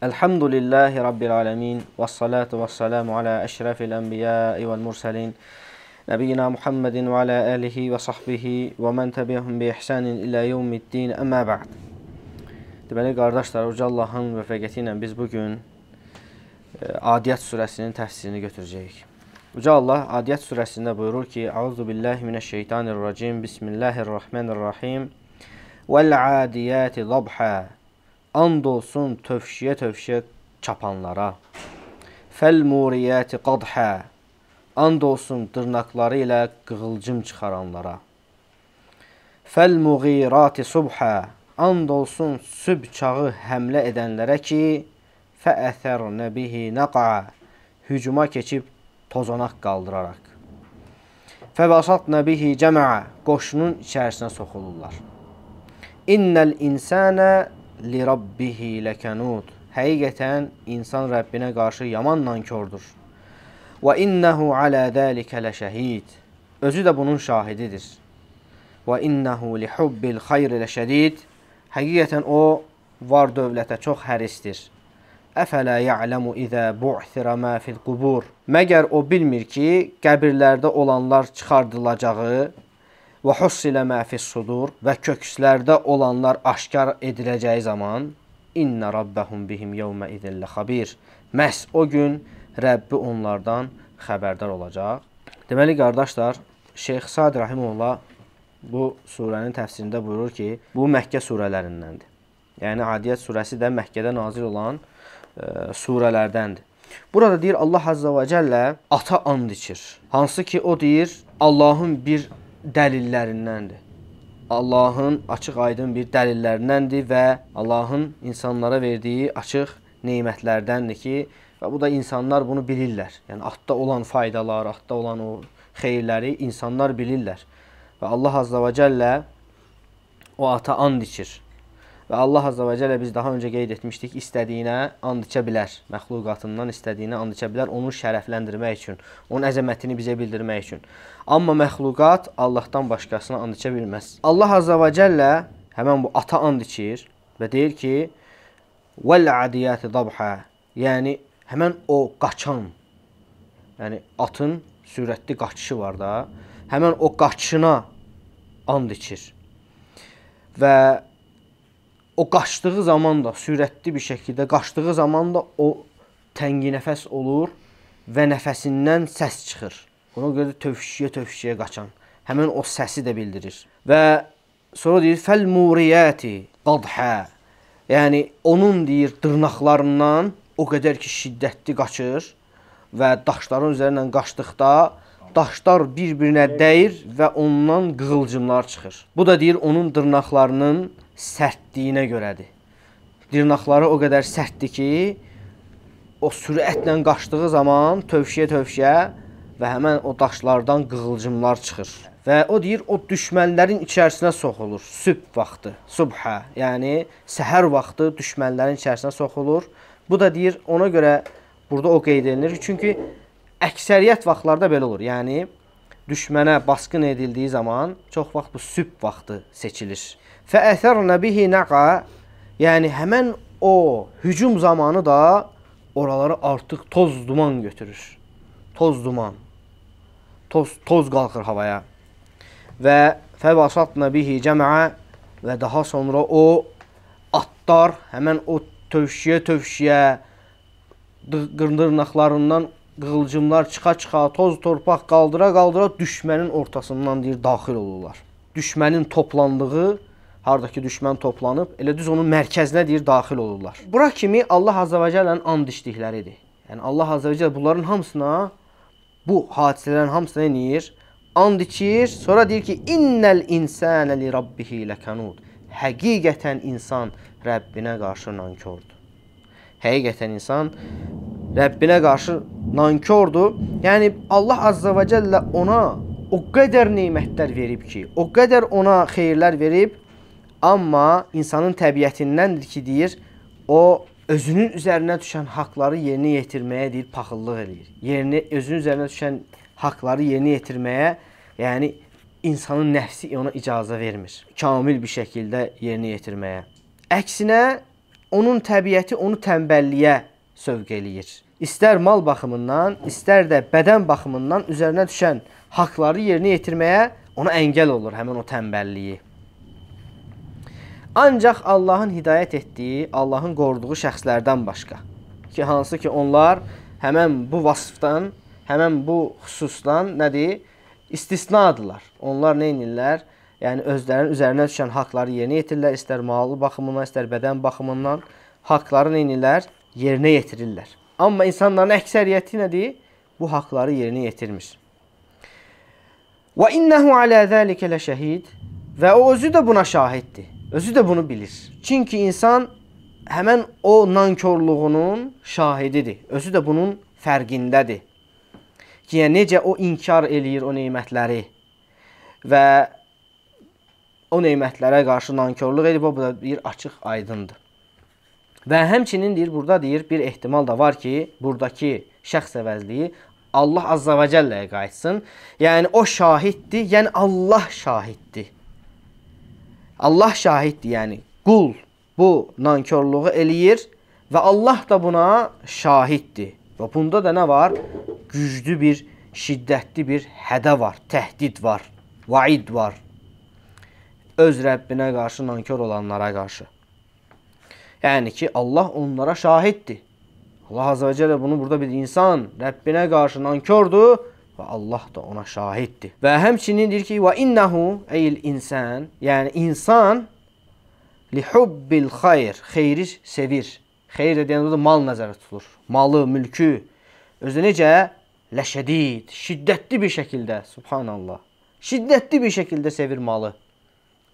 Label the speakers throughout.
Speaker 1: Elhamdülillahi Rabbil alemin və salatu və salamu alə əşrafil ənbiyai vəl mürsəlin Nəbiyyina Muhammedin və alə əlihi və sahbihi və mən təbiəhum bi ihsanin ilə yevmiddin əmmə bə'd Deməli, qardaşlar, Uca Allahın vəfəqəti ilə biz bugün e, Adiyyət surəsinin təfsirini götürəcəyik. Uca Allah Adiyyət surəsində buyurur ki, Əuzu billahi minəşşeytanirracim, Bismillahirrahmanirrahim Vəl-adiyyəti labhə And olsun tövşiyə-tövşiyə çapanlara. Fəl muriyyəti qadhə. And olsun dırnaqları ilə qığılcım çıxaranlara. Fəl muğirati subhə. And olsun sübh çağı həmlə edənlərə ki, fəəthərnə bihi nəqə. Hücuma keçib tozanaq qaldıraraq. Fəvasatnə bihi cəmə. Qoşunun içərisinə soxulurlar. İnnəl insənə li rabbihi ləkənud. Həqiqətən insan Rəbbinə qarşı yaman nankordur. Və innehu alə zəlikə ləşəhid. Özü də bunun şahididir. Və innehu li hubbil xeyr ləşədid. Həqiqətən o var dövlətə çox hərisdir. Əfələ ya'ləmu izə bu'thira ma fil qubur. Məgər o bilmir ki, qəbirlərdə olanlar çıxardılacağı və hussilə məfis sudur və kökslərdə olanlar aşkar ediləcəyi zaman inna rabbahum bihim yevmə idillə xabir. Məhz o gün Rəbbi onlardan xəbərdar olacaq. Deməli qardaşlar, Şeyx Sad Rahimullah bu surənin təfsirində buyurur ki, bu Məkkə surələrindəndir. Yəni Adiyyət surəsi də Məkkədə nazil olan e, surələrdəndir. Burada deyir Allah Azza və Cəllə ata and içir. Hansı ki o deyir Allahın bir dəlillərindəndir. Allahın açıq-aydın bir dəlillərindəndir və Allahın insanlara verdiyi açıq nemətlərdəndir ki, və bu da insanlar bunu bilirlər. Yəni atda olan faydalar, atda olan o xeyirləri insanlar bilirlər. Və Allah Azza və Cəllə o ata and içir. Və Allah Azza və Cəllə biz daha öncə qeyd etmişdik, istədiyinə and içə bilər. Məxluqatından istədiyinə and içə bilər, onu şərəfləndirmək üçün, onun əzəmətini bizə bildirmək üçün. Amma məxluqat Allahdan başqasına and içə bilməz. Allah Azza və Cəllə həmin bu ata and içir və deyir ki: "Vəl-adiyati dabha", yəni həmin o qaçan, yəni atın sürətli qaçışı var da, həmin o qaçışına and içir. Və o qaçdığı zaman da sürətli bir şəkildə qaçdığı zaman da o tənginəfəs olur və nəfəsindən səs çıxır. Ona görə də tövşüyə-tövşüyə qaçan həmin o səsi də bildirir. Və sonra deyir fəl muriyati qadha. Yəni onun deyir dırnaqlarından o qədər ki şiddətli qaçır və daşların üzərindən qaçdıqda daşlar bir-birinə dəyir və ondan qığılcımlar çıxır. Bu da deyir onun dırnaqlarının sərtliyinə görədir. Dırnaqları o qədər sərtdir ki, o sürətlə qaçdığı zaman tövşiyə-tövşiyə və həmən o daşlardan qığılcımlar çıxır. Və o deyir, o düşmənlərin içərisinə soxulur. Sübh vaxtı, subha, yəni səhər vaxtı düşmənlərin içərisinə soxulur. Bu da deyir, ona görə burada o qeyd edilir. Çünki əksəriyyət vaxtlarda belə olur. Yəni düşmənə basqın edildiyi zaman çox vaxt bu sübh vaxtı seçilir. Fəəsərnə bihi naqa, yəni həmin o hücum zamanı da oraları artıq toz duman götürür. Toz duman. Toz toz qalxır havaya. Və fəvasatna bihi cəmaa və daha sonra o atlar həmin o tövşiyə tövşiyə qırnırnaqlarından qığılcımlar çıxa-çıxa, toz torpaq qaldıra-qaldıra düşmənin ortasından deyir daxil olurlar. Düşmənin toplandığı hardakı düşmən toplanıb, elə düz onun mərkəzinə deyir daxil olurlar. Bura kimi Allah Azza və Cəllənin and içdikləridir. Yəni Allah Azza və Cəllə bunların hamısına bu hadisələrin hamısına eləyir, and içir, sonra deyir ki: "İnnel insane li rabbihi lekanud." Həqiqətən insan Rəbbinə qarşı nankordur. Həqiqətən insan Rəbbinə qarşı nankordur. Yəni Allah Azza və Cəllə ona o qədər nemətlər verib ki, o qədər ona xeyirlər verib, amma insanın təbiətindəndir ki, deyir, o özünün üzərinə düşən haqqları yerinə yetirməyə deyir, paxıllıq eləyir. Yerini özünün üzərinə düşən haqqları yerinə yetirməyə, yəni insanın nəfsi ona icazə vermir. Kamil bir şəkildə yerinə yetirməyə. Əksinə onun təbiəti onu tənbəlliyə sövq eləyir. İstər mal baxımından, istər də bədən baxımından üzərinə düşən haqqları yerinə yetirməyə ona əngəl olur həmin o tənbəlliyi. Ancaq Allahın hidayət etdiyi, Allahın qoruduğu şəxslərdən başqa ki, hansı ki onlar həmin bu vasfdan, həmin bu xüsusdan nədir? İstisnadılar. Onlar nə edirlər? Yəni özlərinin üzərinə düşən haqqları yerinə yetirirlər, istər mal baxımından, istər bədən baxımından haqqları nə edirlər? yerinə yetirirlər. Amma insanların əksəriyyəti nədir? Bu haqqları yerinə yetirmir. Və innehu alə zəlikə ləşəhid və o özü də buna şahiddir. Özü də bunu bilir. Çünki insan həmən o nankorluğunun şahididir. Özü də bunun fərqindədir. Ki, yəni, necə o inkar eləyir o neymətləri və o neymətlərə qarşı nankorluq edib, o bu da bir açıq aydındır. Və həmçinin deyir, burada deyir, bir ehtimal da var ki, buradakı şəxs əvəzliyi Allah Azza və Cəlləyə qayıtsın. Yəni o şahiddir, yəni Allah şahiddir. Allah şahiddir, yəni qul bu nankorluğu eləyir və Allah da buna şahiddir. Və bunda da nə var? Güclü bir, şiddətli bir hədə var, təhdid var, vaid var. Öz Rəbbinə qarşı nankor olanlara qarşı. Yəni ki, Allah onlara şahiddir. Allah Azə və Cəllə bunu burada bir insan Rəbbinə qarşı nankördür və Allah da ona şahiddir. Və həmçinin deyir ki, və innehu eyl insan, yəni insan li hubbil xeyr, xeyri sevir. Xeyr deyəndə də mal nəzərdə tutulur. Malı, mülkü özü necə ləşədid, şiddətli bir şəkildə, subhanallah. Şiddətli bir şəkildə sevir malı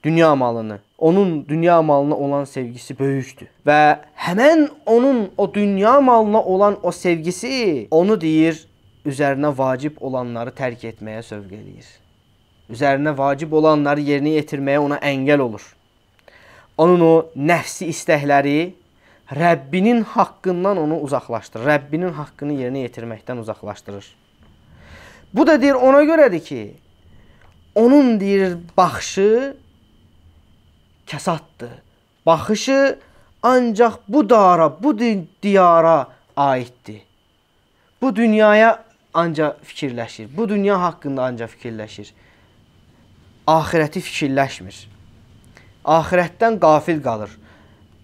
Speaker 1: dünya malını, onun dünya malına olan sevgisi böyükdür. Və həmən onun o dünya malına olan o sevgisi onu deyir, üzərinə vacib olanları tərk etməyə sövq eləyir. Üzərinə vacib olanları yerinə yetirməyə ona əngəl olur. Onun o nəfsi istəkləri Rəbbinin haqqından onu uzaqlaşdırır. Rəbbinin haqqını yerinə yetirməkdən uzaqlaşdırır. Bu da deyir ona görədir ki, onun deyir baxışı kəsaddır. Baxışı ancaq bu dara, bu diyara aiddir. Bu dünyaya ancaq fikirləşir. Bu dünya haqqında ancaq fikirləşir. Axirəti fikirləşmir. Axirətdən qafil qalır.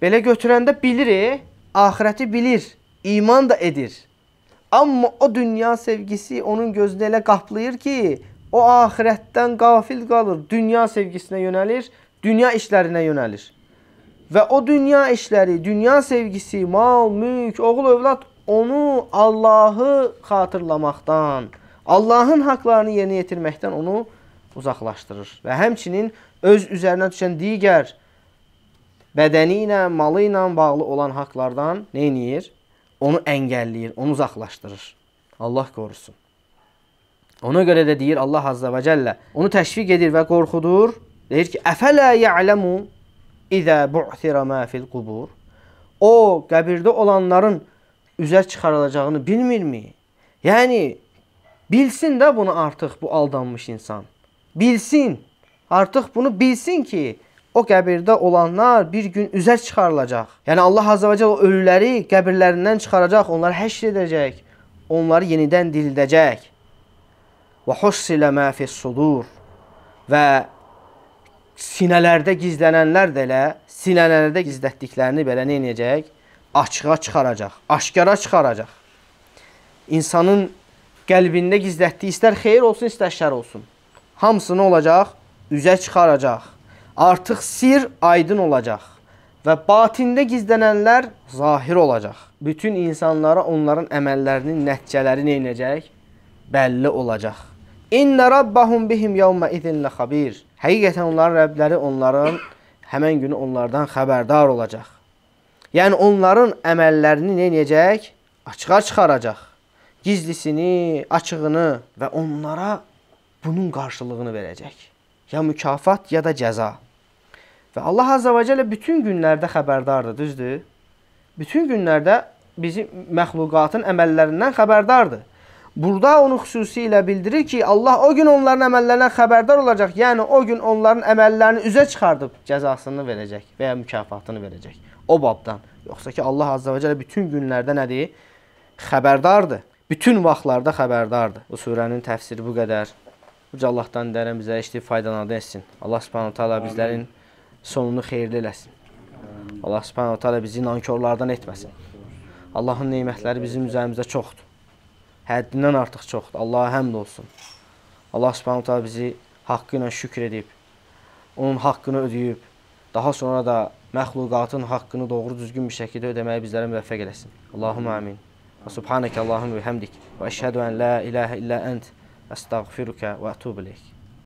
Speaker 1: Belə götürəndə bilir, e, axirəti bilir, iman da edir. Amma o dünya sevgisi onun gözünü elə qaplayır ki, o axirətdən qafil qalır, dünya sevgisinə yönəlir dünya işlərinə yönəlir. Və o dünya işləri, dünya sevgisi, mal, mülk, oğul, övlad onu Allahı xatırlamaqdan, Allahın haqlarını yerinə yetirməkdən onu uzaqlaşdırır. Və həmçinin öz üzərinə düşən digər bədəni ilə, malı ilə bağlı olan haqlardan nə eləyir? Onu əngəlləyir, onu uzaqlaşdırır. Allah qorusun. Ona görə də deyir Allah Azza və Cəllə, onu təşviq edir və qorxudur Deyir ki, əfələ ya'ləmu idə bu'thira mə fil qubur. O, qəbirdə olanların üzə çıxarılacağını bilmirmi? Yəni, bilsin də bunu artıq bu aldanmış insan. Bilsin, artıq bunu bilsin ki, o qəbirdə olanlar bir gün üzə çıxarılacaq. Yəni, Allah Azəvə Cəl o ölüləri qəbirlərindən çıxaracaq, onları həşr edəcək, onları yenidən dirildəcək. Və xussilə məfis sudur və sinələrdə gizlənənlər də elə sinələrdə gizlətdiklərini belə nə edəcək? Açığa çıxaracaq, aşkara çıxaracaq. İnsanın qəlbində gizlətdiyi istər xeyir olsun, istər şər olsun. Hamısını olacaq, üzə çıxaracaq. Artıq sir aydın olacaq və batində gizlənənlər zahir olacaq. Bütün insanlara onların əməllərinin nəticələri nə edəcək? Bəlli olacaq. İnna rabbahum bihim yawma idin la xabir. Həqiqətən onların Rəbləri onların həmən günü onlardan xəbərdar olacaq. Yəni onların əməllərini nə edəcək? Açığa çıxaracaq. Gizlisini, açığını və onlara bunun qarşılığını verəcək. Ya mükafat, ya da cəza. Və Allah Azza və Cəllə bütün günlərdə xəbərdardır, düzdür? Bütün günlərdə bizim məxluqatın əməllərindən xəbərdardır. Burada onu xüsusilə bildirir ki, Allah o gün onların əməllərindən xəbərdar olacaq. Yəni o gün onların əməllərini üzə çıxardıb cəzasını verəcək və ya mükafatını verəcək. O babdan. Yoxsa ki, Allah Azza və Cəllə bütün günlərdə nədir? Xəbərdardır. Bütün vaxtlarda xəbərdardır. Bu surənin təfsiri bu qədər. Uca Allahdan dərəm bizə işləyib faydalandı etsin. Allah subhanahu ta'ala bizlərin sonunu xeyirli eləsin. Allah subhanahu ta'ala bizi nankorlardan etməsin. Allahın neymətləri bizim üzərimizdə çoxdur həddindən artıq çoxdur. Allaha həmd olsun. Allah Subhanahu taala bizi haqqı ilə şükr edib, onun haqqını ödəyib, daha sonra da məxluqatın haqqını doğru düzgün bir şəkildə ödəməyi bizlərə müvəffəq eləsin. Allahumma amin. Və subhanəkə Allahumma və həmdik və əşhədu ən la ilahə illə ənt, əstəğfiruka və ətubu ileyk.